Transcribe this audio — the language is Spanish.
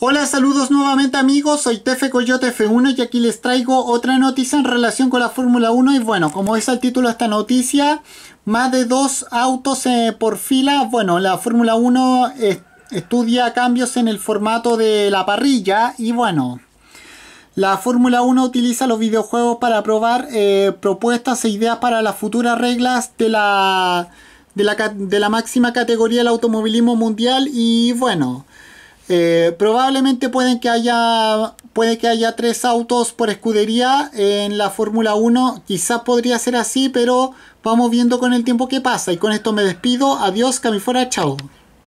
Hola, saludos nuevamente amigos, soy Tefe Coyote F1 y aquí les traigo otra noticia en relación con la Fórmula 1 y bueno, como es el título de esta noticia, más de dos autos por fila, bueno, la Fórmula 1 estudia cambios en el formato de la parrilla y bueno, la Fórmula 1 utiliza los videojuegos para probar eh, propuestas e ideas para las futuras reglas de la, de la máxima categoría del automovilismo mundial y bueno... Eh, probablemente pueden que haya, puede que haya tres autos por escudería en la Fórmula 1. Quizás podría ser así, pero vamos viendo con el tiempo que pasa. Y con esto me despido. Adiós, fuera chao.